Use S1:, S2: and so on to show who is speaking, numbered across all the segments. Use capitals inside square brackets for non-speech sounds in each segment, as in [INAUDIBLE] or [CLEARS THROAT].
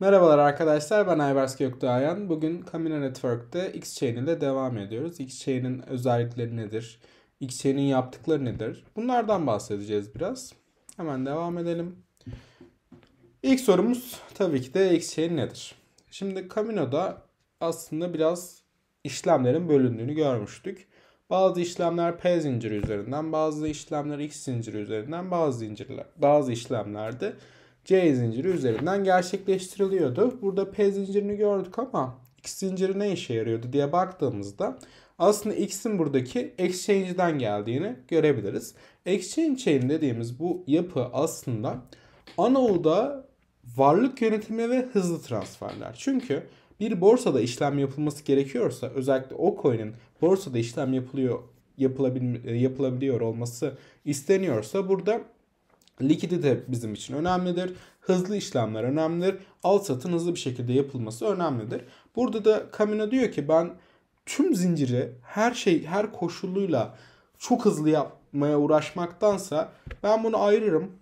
S1: Merhabalar arkadaşlar ben Aybersk Gökdoğayan. Bugün Camino Network'te X chain ile devam ediyoruz. X chain'in özellikleri nedir? X chain'in yaptıkları nedir? Bunlardan bahsedeceğiz biraz. Hemen devam edelim. İlk sorumuz tabii ki de X chain nedir? Şimdi Camino'da aslında biraz işlemlerin bölündüğünü görmüştük. Bazı işlemler P zinciri üzerinden, bazı işlemler X zinciri üzerinden, bazı zincirler, bazı işlemlerde C zinciri üzerinden gerçekleştiriliyordu. Burada P zincirini gördük ama X zinciri ne işe yarıyordu diye baktığımızda aslında X'in buradaki exchange'den geldiğini görebiliriz. Exchange chain dediğimiz bu yapı aslında anode'a varlık yönetimi ve hızlı transferler. Çünkü bir borsada işlem yapılması gerekiyorsa özellikle o coin'in borsada işlem yapılıyor yapılabil, yapılabiliyor olması isteniyorsa burada Likidite bizim için önemlidir. Hızlı işlemler önemlidir. Al satın hızlı bir şekilde yapılması önemlidir. Burada da Camino diyor ki ben tüm zinciri her şey her koşuluyla çok hızlı yapmaya uğraşmaktansa ben bunu ayırırım.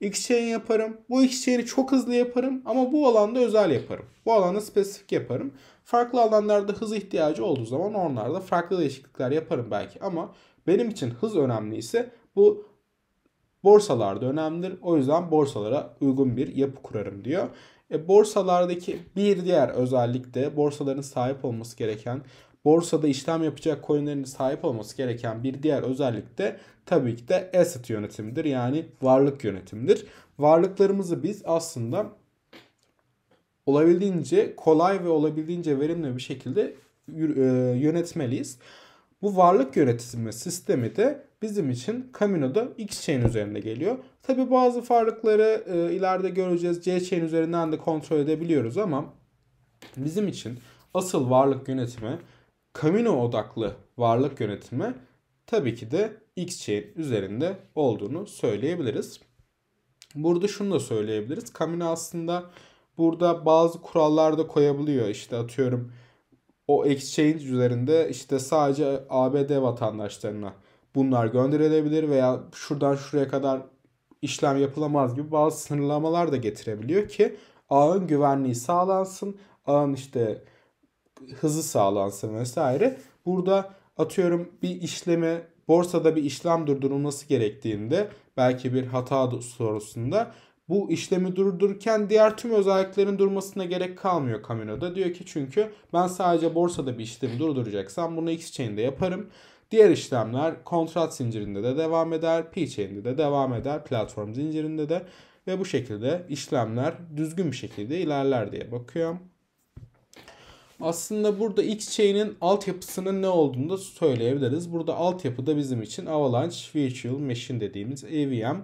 S1: X-Chain yaparım. Bu X-Chain'i çok hızlı yaparım ama bu alanda özel yaparım. Bu alanda spesifik yaparım. Farklı alanlarda hız ihtiyacı olduğu zaman onlarda farklı değişiklikler yaparım belki ama benim için hız önemliyse bu Borsalarda önemlidir. O yüzden borsalara uygun bir yapı kurarım diyor. E, borsalardaki bir diğer özellik de borsaların sahip olması gereken borsada işlem yapacak coinlerin sahip olması gereken bir diğer özellik de tabii ki de asset yönetimidir. Yani varlık yönetimidir. Varlıklarımızı biz aslında olabildiğince kolay ve olabildiğince verimli bir şekilde e, yönetmeliyiz. Bu varlık yönetimi sistemi de bizim için Camino'da X chain üzerinde geliyor. Tabi bazı farklılıkları e, ileride göreceğiz. C chain üzerinden de kontrol edebiliyoruz ama bizim için asıl varlık yönetimi Camino odaklı varlık yönetimi tabii ki de X chain üzerinde olduğunu söyleyebiliriz. Burada şunu da söyleyebiliriz. Camino aslında burada bazı kurallar da koyabiliyor. İşte atıyorum o exchange üzerinde işte sadece ABD vatandaşlarına bunlar gönderilebilir veya şuradan şuraya kadar işlem yapılamaz gibi bazı sınırlamalar da getirebiliyor ki ağın güvenliği sağlansın, ağın işte hızı sağlansın vesaire. Burada atıyorum bir işlemi borsada bir işlem durdurulması gerektiğinde belki bir hata sorusunda bu işlemi durdururken diğer tüm özelliklerin durmasına gerek kalmıyor Camino'da. Diyor ki çünkü ben sadece borsada bir işlemi durduracaksam bunu X-Chain'de yaparım. Diğer işlemler kontrat zincirinde de devam eder, P-Chain'de de devam eder, platform zincirinde de ve bu şekilde işlemler düzgün bir şekilde ilerler diye bakıyorum. Aslında burada X-Chain'in altyapısının ne olduğunu da söyleyebiliriz. Burada da bizim için Avalanche Virtual Machine dediğimiz EVM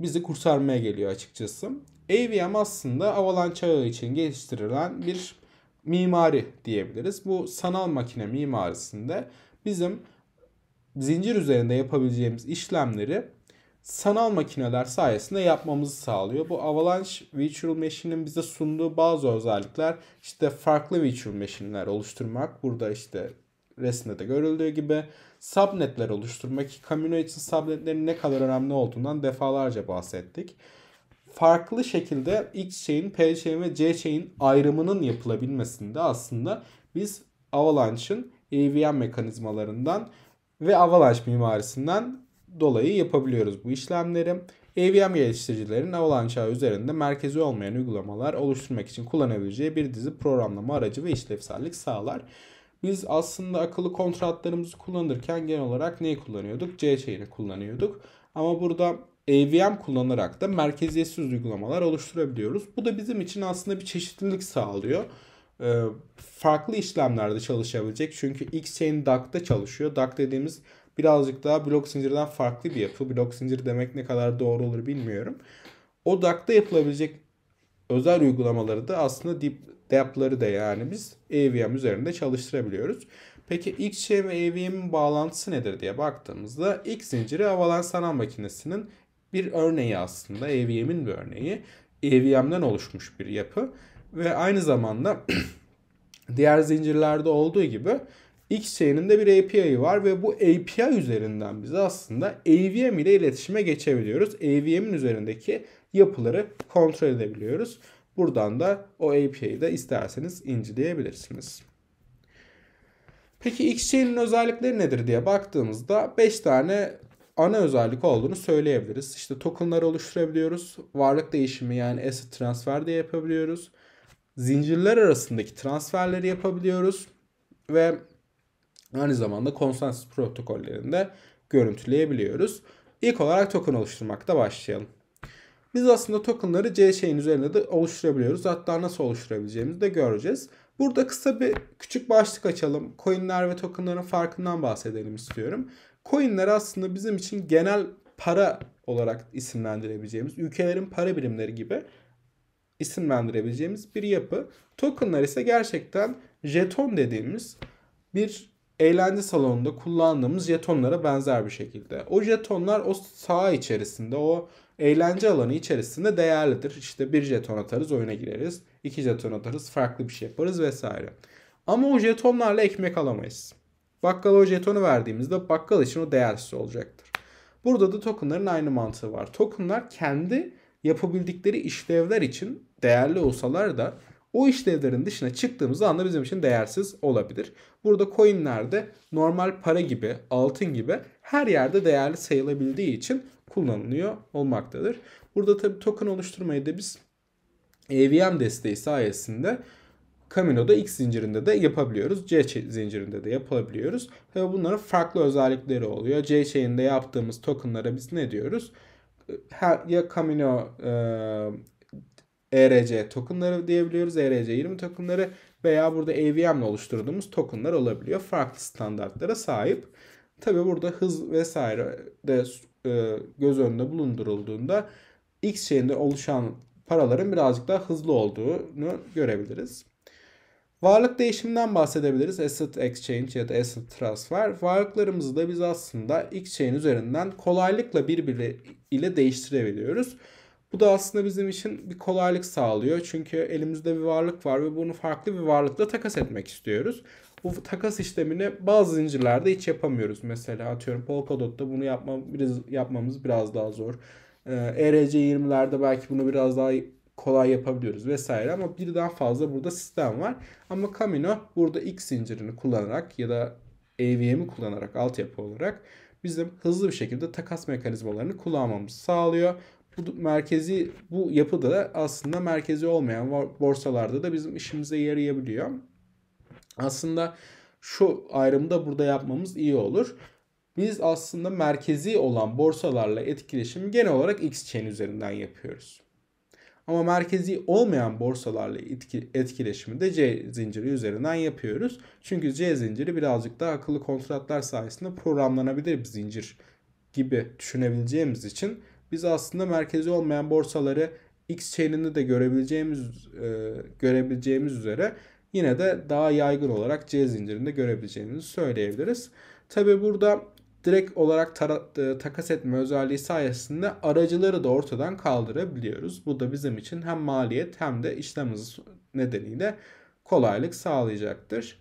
S1: bizi kurtarmaya geliyor açıkçası. AVM aslında Avalanche ağı için geliştirilen bir mimari diyebiliriz. Bu sanal makine mimarisinde bizim zincir üzerinde yapabileceğimiz işlemleri sanal makineler sayesinde yapmamızı sağlıyor. Bu Avalanche Virtual Machine'in bize sunduğu bazı özellikler işte farklı virtual machine'ler oluşturmak. Burada işte resimde de görüldüğü gibi subnetler oluşturmak ki Camino için subnetlerin ne kadar önemli olduğundan defalarca bahsettik. Farklı şekilde X chain, P chain ve C chain ayrımının yapılabilmesinde aslında biz Avalanche'ın EVM mekanizmalarından ve Avalanche mimarisinden dolayı yapabiliyoruz bu işlemleri. EVM geliştiricilerin Avalanche üzerinde merkezi olmayan uygulamalar oluşturmak için kullanabileceği bir dizi programlama aracı ve işlevsellik sağlar. Biz aslında akıllı kontratlarımızı kullanırken genel olarak neyi kullanıyorduk? C chain'i kullanıyorduk. Ama burada AVM kullanarak da merkeziyetsiz uygulamalar oluşturabiliyoruz. Bu da bizim için aslında bir çeşitlilik sağlıyor. Ee, farklı işlemlerde çalışabilecek. Çünkü X-Chain DAG'da çalışıyor. DAG dediğimiz birazcık daha blok zincirden farklı bir yapı. Blok zincir demek ne kadar doğru olur bilmiyorum. O DAG'da yapılabilecek özel uygulamaları da aslında Deep dApp'ları da yani biz AVM üzerinde çalıştırabiliyoruz. Peki XCM ve AVM'in bağlantısı nedir diye baktığımızda X zinciri Avalanche sanal makinesinin bir örneği aslında AVM'in bir örneği. AVM'den oluşmuş bir yapı ve aynı zamanda [CLEARS THROAT] diğer zincirlerde olduğu gibi Xchain'in de bir API'yi var ve bu API üzerinden biz aslında AVM ile iletişime geçebiliyoruz. AVM'in üzerindeki yapıları kontrol edebiliyoruz. Buradan da o API'yi de isterseniz inceleyebilirsiniz. Peki Xchain'in özellikleri nedir diye baktığımızda 5 tane ana özellik olduğunu söyleyebiliriz. İşte tokenları oluşturabiliyoruz. Varlık değişimi yani asset transfer de yapabiliyoruz. Zincirler arasındaki transferleri yapabiliyoruz. Ve aynı zamanda konsensus protokollerinde görüntüleyebiliyoruz. İlk olarak token oluşturmakta başlayalım. Biz aslında tokenları C şeyin üzerinde de oluşturabiliyoruz. Hatta nasıl oluşturabileceğimizi de göreceğiz. Burada kısa bir küçük başlık açalım. Coinler ve tokenların farkından bahsedelim istiyorum. Coinler aslında bizim için genel para olarak isimlendirebileceğimiz, ülkelerin para birimleri gibi isimlendirebileceğimiz bir yapı. Tokenlar ise gerçekten jeton dediğimiz bir eğlence salonunda kullandığımız jetonlara benzer bir şekilde. O jetonlar o saha içerisinde, o eğlence alanı içerisinde değerlidir. İşte bir jeton atarız oyuna gireriz. iki jeton atarız farklı bir şey yaparız vesaire. Ama o jetonlarla ekmek alamayız. Bakkala o jetonu verdiğimizde bakkal için o değersiz olacaktır. Burada da tokenların aynı mantığı var. Tokenlar kendi yapabildikleri işlevler için değerli olsalar da o işlevlerin dışına çıktığımız anda bizim için değersiz olabilir. Burada coinler de normal para gibi, altın gibi her yerde değerli sayılabildiği için kullanılıyor olmaktadır. Burada tabi token oluşturmayı da biz EVM desteği sayesinde Camino'da X zincirinde de yapabiliyoruz. C zincirinde de yapabiliyoruz. Tabi bunların farklı özellikleri oluyor. C chain'de yaptığımız tokenlara biz ne diyoruz? Her, ya Camino e, ERC tokenları diyebiliyoruz. ERC20 tokenları veya burada EVM'le oluşturduğumuz tokenlar olabiliyor. Farklı standartlara sahip. Tabi burada hız vesaire de e, göz önünde bulundurulduğunda X şeyinde oluşan paraların birazcık daha hızlı olduğunu görebiliriz. Varlık değişiminden bahsedebiliriz. Asset exchange ya da asset transfer. Varlıklarımızı da biz aslında X exchange üzerinden kolaylıkla birbiri ile değiştirebiliyoruz. Bu da aslında bizim için bir kolaylık sağlıyor. Çünkü elimizde bir varlık var ve bunu farklı bir varlıkla takas etmek istiyoruz. Bu takas işlemini bazı zincirlerde hiç yapamıyoruz. Mesela atıyorum Polkadot'ta bunu yapma, biraz, yapmamız biraz daha zor. Ee, ERC20'lerde belki bunu biraz daha kolay yapabiliyoruz vesaire ama birden fazla burada sistem var. Ama Camino burada X zincirini kullanarak ya da EVM'i kullanarak altyapı olarak bizim hızlı bir şekilde takas mekanizmalarını kullanmamızı sağlıyor bu merkezi bu yapıda aslında merkezi olmayan borsalarda da bizim işimize yarayabiliyor. Aslında şu ayrımı da burada yapmamız iyi olur. Biz aslında merkezi olan borsalarla etkileşim genel olarak X XChain üzerinden yapıyoruz. Ama merkezi olmayan borsalarla etkileşimi de C zinciri üzerinden yapıyoruz. Çünkü C zinciri birazcık daha akıllı kontratlar sayesinde programlanabilir bir zincir gibi düşünebileceğimiz için biz aslında merkezi olmayan borsaları X-Chain'ini de görebileceğimiz e, görebileceğimiz üzere yine de daha yaygın olarak C zincirinde görebileceğimizi söyleyebiliriz. Tabi burada direkt olarak tara- e, takas etme özelliği sayesinde aracıları da ortadan kaldırabiliyoruz. Bu da bizim için hem maliyet hem de işlem hızı nedeniyle kolaylık sağlayacaktır.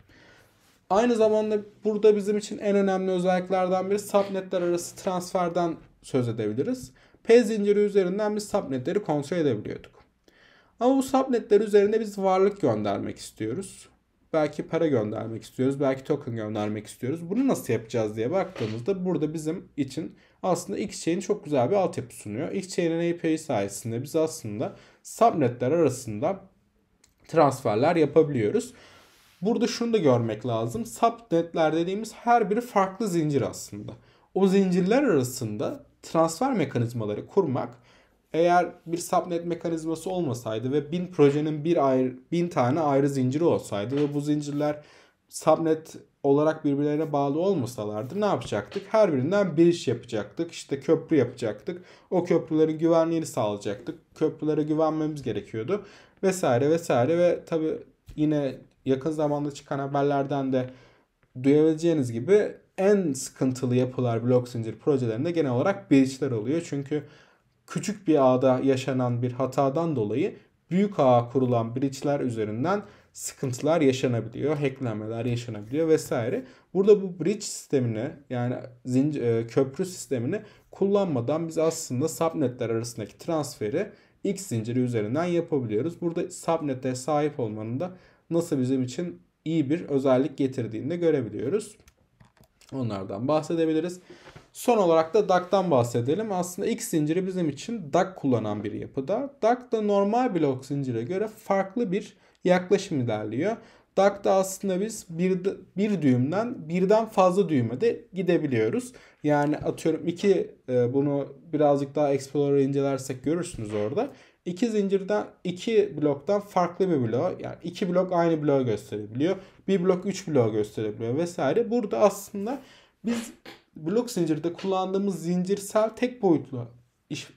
S1: Aynı zamanda burada bizim için en önemli özelliklerden biri subnetler arası transferden söz edebiliriz. P zinciri üzerinden biz subnetleri kontrol edebiliyorduk. Ama bu subnetler üzerinde biz varlık göndermek istiyoruz. Belki para göndermek istiyoruz. Belki token göndermek istiyoruz. Bunu nasıl yapacağız diye baktığımızda burada bizim için aslında X chain çok güzel bir altyapı sunuyor. X chainin API sayesinde biz aslında subnetler arasında transferler yapabiliyoruz. Burada şunu da görmek lazım. Subnetler dediğimiz her biri farklı zincir aslında o zincirler arasında transfer mekanizmaları kurmak eğer bir subnet mekanizması olmasaydı ve bin projenin bir ayrı, bin tane ayrı zinciri olsaydı ve bu zincirler subnet olarak birbirlerine bağlı olmasalardı ne yapacaktık? Her birinden bir iş yapacaktık. İşte köprü yapacaktık. O köprülerin güvenliğini sağlayacaktık. Köprülere güvenmemiz gerekiyordu. Vesaire vesaire ve tabi yine yakın zamanda çıkan haberlerden de duyabileceğiniz gibi en sıkıntılı yapılar blok zincir projelerinde genel olarak bridgeler oluyor. Çünkü küçük bir ağda yaşanan bir hatadan dolayı büyük ağa kurulan bridgeler üzerinden sıkıntılar yaşanabiliyor, hacklenmeler yaşanabiliyor vesaire. Burada bu bridge sistemini yani zincir, e, köprü sistemini kullanmadan biz aslında subnetler arasındaki transferi X zinciri üzerinden yapabiliyoruz. Burada subnete sahip olmanın da nasıl bizim için iyi bir özellik getirdiğini de görebiliyoruz. Onlardan bahsedebiliriz. Son olarak da DAC'tan bahsedelim. Aslında X zinciri bizim için DAC kullanan bir yapıda. DAC da normal blok zincire göre farklı bir yaklaşım ilerliyor. DAC'da aslında biz bir, bir düğümden birden fazla düğüme de gidebiliyoruz. Yani atıyorum iki e, bunu birazcık daha Explorer'ı incelersek görürsünüz orada. İki zincirden iki bloktan farklı bir bloğa yani iki blok aynı bloğa gösterebiliyor. Bir blok üç bloğa gösterebiliyor vesaire. Burada aslında biz blok zincirde kullandığımız zincirsel tek boyutlu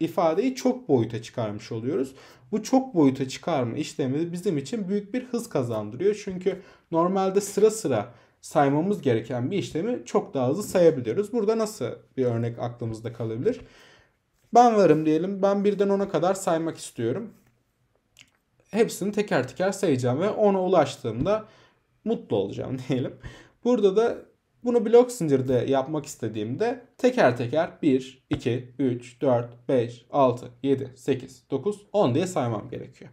S1: ifadeyi çok boyuta çıkarmış oluyoruz. Bu çok boyuta çıkarma işlemi bizim için büyük bir hız kazandırıyor. Çünkü normalde sıra sıra saymamız gereken bir işlemi çok daha hızlı sayabiliyoruz. Burada nasıl bir örnek aklımızda kalabilir? Ben varım diyelim. Ben birden 10'a kadar saymak istiyorum. Hepsini teker teker sayacağım ve 10'a ulaştığımda mutlu olacağım [LAUGHS] diyelim. Burada da bunu blok zincirde yapmak istediğimde teker teker 1, 2, 3, 4, 5, 6, 7, 8, 9, 10 diye saymam gerekiyor.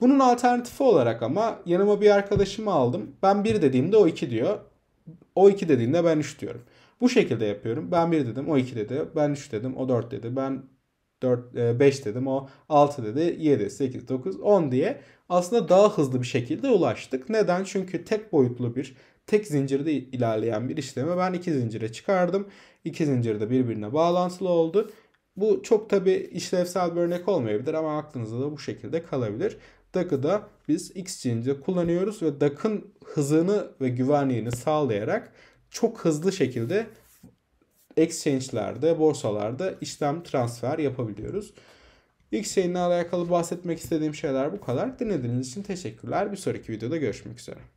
S1: Bunun alternatifi olarak ama yanıma bir arkadaşımı aldım. Ben 1 dediğimde o 2 diyor. O 2 dediğinde ben 3 diyorum. Bu şekilde yapıyorum. Ben 1 dedim, o 2 dedi, ben 3 dedim, o 4 dedi, ben 4, 5 e, dedim, o 6 dedi, 7, 8, 9, 10 diye aslında daha hızlı bir şekilde ulaştık. Neden? Çünkü tek boyutlu bir, tek zincirde ilerleyen bir işlemi ben iki zincire çıkardım. İki zincir de birbirine bağlantılı oldu. Bu çok tabi işlevsel bir örnek olmayabilir ama aklınızda da bu şekilde kalabilir. DAC'ı biz X cinci kullanıyoruz ve DAC'ın hızını ve güvenliğini sağlayarak çok hızlı şekilde exchange'lerde, borsalarda işlem transfer yapabiliyoruz. İlk ile alakalı bahsetmek istediğim şeyler bu kadar. Dinlediğiniz için teşekkürler. Bir sonraki videoda görüşmek üzere.